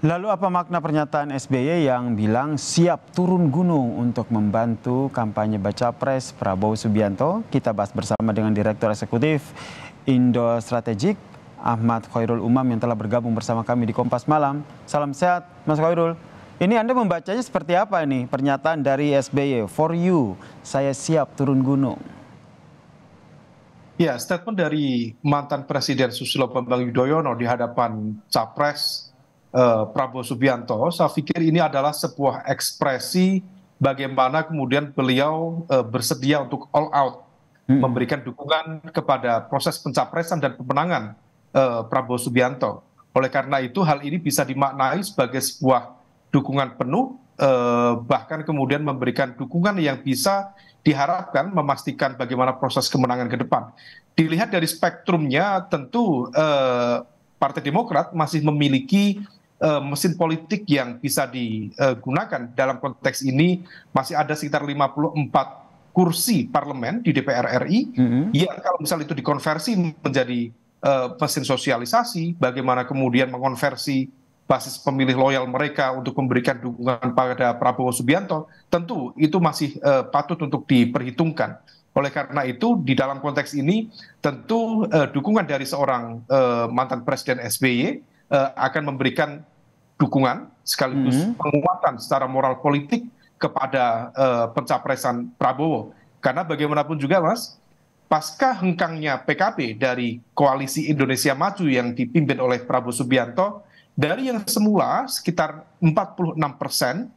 Lalu apa makna pernyataan SBY yang bilang siap turun gunung untuk membantu kampanye baca pres Prabowo Subianto? Kita bahas bersama dengan Direktur Eksekutif Indo Strategik Ahmad Khairul Umam yang telah bergabung bersama kami di Kompas Malam. Salam sehat, Mas Khairul. Ini Anda membacanya seperti apa ini pernyataan dari SBY? For you, saya siap turun gunung. Ya, statement dari mantan Presiden Susilo Bambang Yudhoyono di hadapan Capres Eh, Prabowo Subianto, saya pikir ini adalah sebuah ekspresi bagaimana kemudian beliau eh, bersedia untuk all out hmm. memberikan dukungan kepada proses pencapresan dan pemenangan eh, Prabowo Subianto. Oleh karena itu hal ini bisa dimaknai sebagai sebuah dukungan penuh bahkan kemudian memberikan dukungan yang bisa diharapkan memastikan bagaimana proses kemenangan ke depan. Dilihat dari spektrumnya tentu Partai Demokrat masih memiliki Eh, mesin politik yang bisa digunakan dalam konteks ini masih ada sekitar 54 kursi parlemen di DPR RI mm -hmm. yang kalau misalnya itu dikonversi menjadi uh, mesin sosialisasi, bagaimana kemudian mengonversi basis pemilih loyal mereka untuk memberikan dukungan pada Prabowo Subianto, tentu itu masih uh, patut untuk diperhitungkan. Oleh karena itu, di dalam konteks ini, tentu uh, dukungan dari seorang uh, mantan Presiden SBY uh, akan memberikan dukungan sekaligus mm -hmm. penguatan secara moral politik kepada uh, pencapresan Prabowo. Karena bagaimanapun juga Mas, pasca hengkangnya PKB dari koalisi Indonesia Maju yang dipimpin oleh Prabowo Subianto, dari yang semula sekitar 46 persen,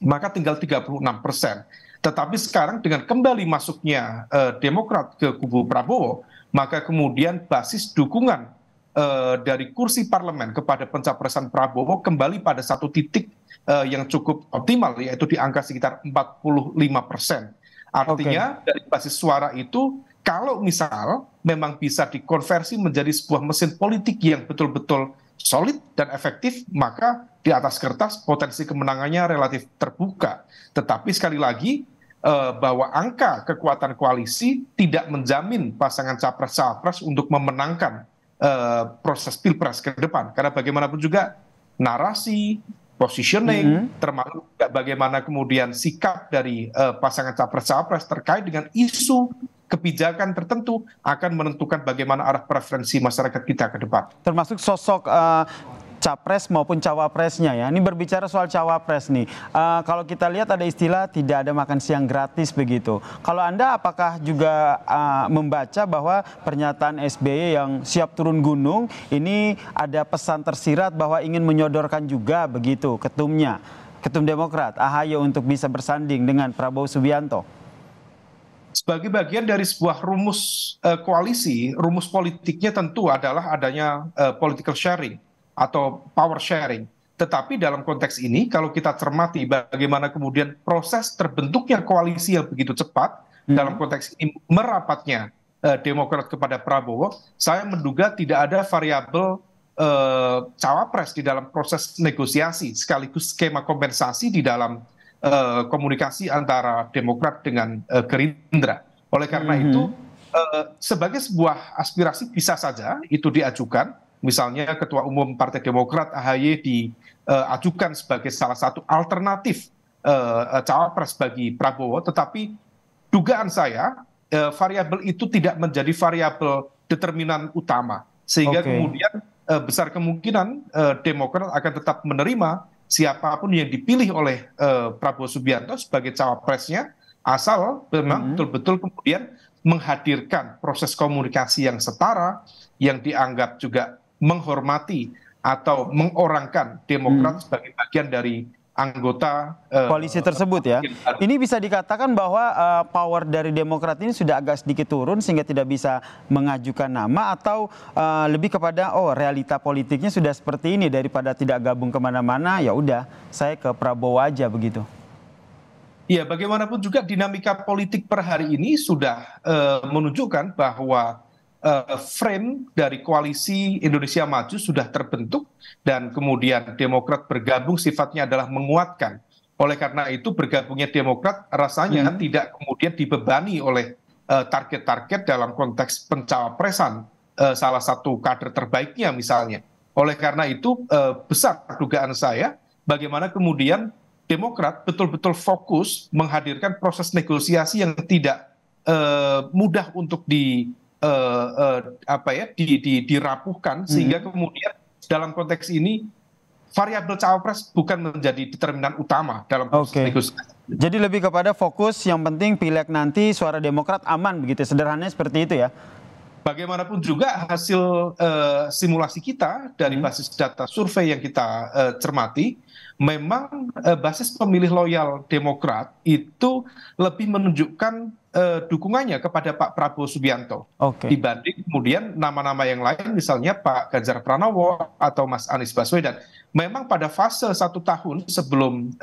maka tinggal 36 persen. Tetapi sekarang dengan kembali masuknya eh, Demokrat ke kubu Prabowo, maka kemudian basis dukungan Eh, dari kursi parlemen kepada pencapresan Prabowo kembali pada satu titik uh, yang cukup optimal yaitu di angka sekitar 45 persen. Artinya okay. dari basis suara itu kalau misal memang bisa dikonversi menjadi sebuah mesin politik yang betul-betul solid dan efektif, maka di atas kertas potensi kemenangannya relatif terbuka. Tetapi sekali lagi eh, bahwa angka kekuatan koalisi tidak menjamin pasangan capres-capres untuk memenangkan Eh, proses pilpres ke depan karena bagaimanapun juga narasi positioning mm -hmm. termasuk bagaimana kemudian sikap dari uh, pasangan capres-capres terkait dengan isu kebijakan tertentu akan menentukan bagaimana arah preferensi masyarakat kita ke depan termasuk sosok uh, capres maupun cawapresnya ya. Ini berbicara soal cawapres nih. Uh, kalau kita lihat ada istilah tidak ada makan siang gratis begitu. Kalau Anda apakah juga uh, membaca bahwa pernyataan SBY yang siap turun gunung ini ada pesan tersirat bahwa ingin menyodorkan juga begitu ketumnya, ketum Demokrat Ahaye untuk bisa bersanding dengan Prabowo Subianto. Sebagai bagian dari sebuah rumus uh, koalisi, rumus politiknya tentu adalah adanya uh, political sharing atau power sharing. Tetapi dalam konteks ini, kalau kita cermati bagaimana kemudian proses terbentuknya koalisi yang begitu cepat hmm. dalam konteks ini merapatnya eh, Demokrat kepada Prabowo, saya menduga tidak ada variabel eh, cawapres di dalam proses negosiasi sekaligus skema kompensasi di dalam eh, komunikasi antara Demokrat dengan eh, Gerindra. Oleh karena hmm. itu, eh, sebagai sebuah aspirasi bisa saja itu diajukan misalnya ketua umum partai demokrat ahy diajukan eh, sebagai salah satu alternatif eh, eh, cawapres bagi prabowo tetapi dugaan saya variabel itu tidak menjadi variabel determinan utama sehingga okay. kemudian besar kemungkinan demokrat akan tetap menerima siapapun yang dipilih oleh prabowo subianto sebagai cawapresnya asal memang hmm. betul-betul mm -hmm. kemudian menghadirkan proses komunikasi yang setara yang dianggap juga menghormati atau mengorangkan Demokrat hmm. sebagai bagian dari anggota eh, koalisi tersebut ya. Ini bisa dikatakan bahwa uh, power dari Demokrat ini sudah agak sedikit turun sehingga tidak bisa mengajukan nama atau uh, lebih kepada oh realita politiknya sudah seperti ini daripada tidak gabung kemana-mana ya udah saya ke Prabowo aja begitu. Ya bagaimanapun juga dinamika politik per hari ini sudah uh, menunjukkan bahwa Eh, frame dari koalisi Indonesia Maju sudah terbentuk dan kemudian Demokrat bergabung sifatnya adalah menguatkan. Oleh karena itu bergabungnya Demokrat rasanya hmm. tidak kemudian dibebani oleh eh, target-target uh, dalam konteks pencawapresan uh, eh, salah satu kader terbaiknya misalnya. Oleh karena itu uh, besar dugaan saya bagaimana kemudian Demokrat betul-betul fokus menghadirkan proses negosiasi yang tidak uh, mudah untuk di Eh, eh, apa ya di, di, dirapuhkan hmm. sehingga kemudian dalam konteks ini variabel cawapres bukan menjadi determinan utama dalam proses okay. negosiasi. Jadi lebih kepada fokus yang penting pileg nanti suara Demokrat aman begitu sederhananya seperti itu ya bagaimanapun juga hasil eh, simulasi kita dari hmm. basis data survei yang kita eh, cermati memang eh, basis pemilih loyal Demokrat itu lebih menunjukkan dukungannya kepada Pak Prabowo Subianto okay. dibanding kemudian nama-nama yang lain misalnya Pak Ganjar Pranowo atau Mas Anies Baswedan memang pada fase satu tahun sebelum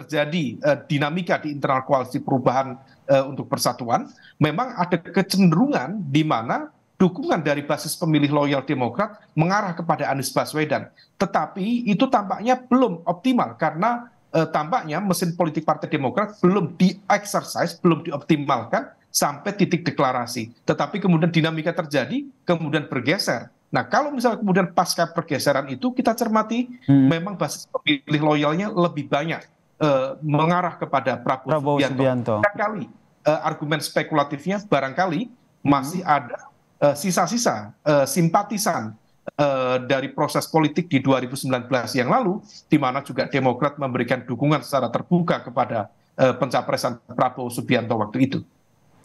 terjadi dinamika di internal koalisi perubahan Eh, untuk persatuan memang ada kecenderungan di mana dukungan dari basis pemilih loyal Demokrat mengarah kepada Anies Baswedan. Tetapi itu tampaknya belum optimal karena eh, tampaknya mesin politik Partai Demokrat belum di-exercise, belum dioptimalkan sampai titik deklarasi. Tetapi kemudian dinamika terjadi, kemudian bergeser. Nah, kalau misalnya kemudian pasca pergeseran itu kita cermati hmm. memang basis pemilih loyalnya lebih banyak Eh, mengarah kepada Prabowo, Prabowo Subianto. Subianto. Kali uh, eh, argumen spekulatifnya barangkali masih hmm. ada eh, sisa-sisa uh, uh, simpatisan uh, dari proses politik di 2019 yang lalu, di mana juga Demokrat memberikan dukungan secara terbuka kepada uh, pencapresan Prabowo Subianto waktu itu.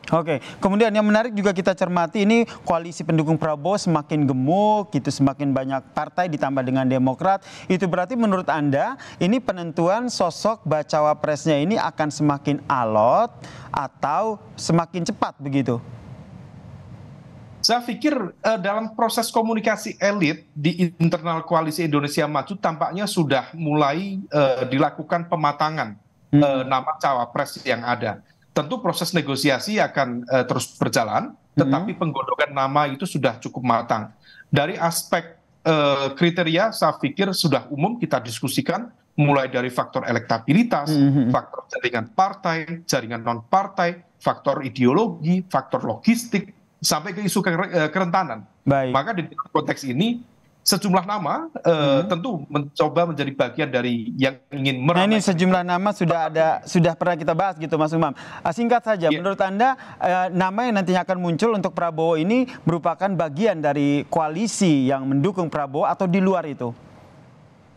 Oke, kemudian yang menarik juga kita cermati ini koalisi pendukung Prabowo semakin gemuk, itu semakin banyak partai ditambah dengan Demokrat. Itu berarti menurut Anda ini penentuan sosok bacawa presnya ini akan semakin alot atau semakin cepat begitu? Saya pikir eh, dalam proses komunikasi elit di internal koalisi Indonesia Maju tampaknya sudah mulai eh, dilakukan pematangan hmm. Eh, nama cawapres yang ada tentu proses negosiasi akan uh, terus berjalan, mhm. tetapi hmm. penggodokan nama itu sudah cukup matang. Dari aspek uh, kriteria, saya pikir sudah umum kita diskusikan, mulai dari faktor elektabilitas, hmm. faktor jaringan partai, jaringan non partai, faktor ideologi, faktor logistik, sampai ke isu eh, kerentanan. Baik. Maka di konteks ini sejumlah nama eh, hmm. tentu mencoba menjadi bagian dari yang ingin meramai. Nah ini sejumlah nama sudah ada sudah pernah kita bahas gitu Mas Umam. Eh, singkat saja, yeah. menurut anda e, nama yang nantinya akan muncul untuk Prabowo ini merupakan bagian dari koalisi yang mendukung Prabowo atau di luar itu?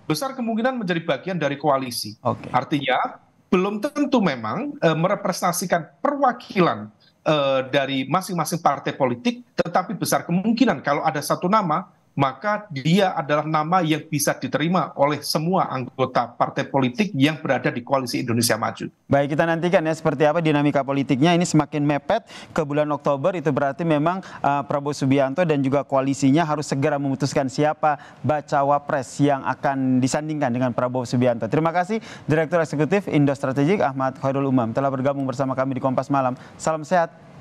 Besar kemungkinan menjadi bagian dari koalisi. Okay. Artinya belum tentu memang e, merepresentasikan perwakilan uh, dari masing-masing partai politik, tetapi besar kemungkinan kalau ada satu nama maka dia adalah nama yang bisa diterima oleh semua anggota partai politik yang berada di koalisi Indonesia Maju. Baik, kita nantikan ya seperti apa dinamika politiknya ini semakin mepet ke bulan Oktober itu berarti memang uh, Prabowo Subianto dan juga koalisinya harus segera memutuskan siapa bacawa pres yang akan disandingkan dengan Prabowo Subianto. Terima kasih Direktur Eksekutif Indo Strategik Ahmad Khairul Umam telah bergabung bersama kami di Kompas Malam. Salam sehat.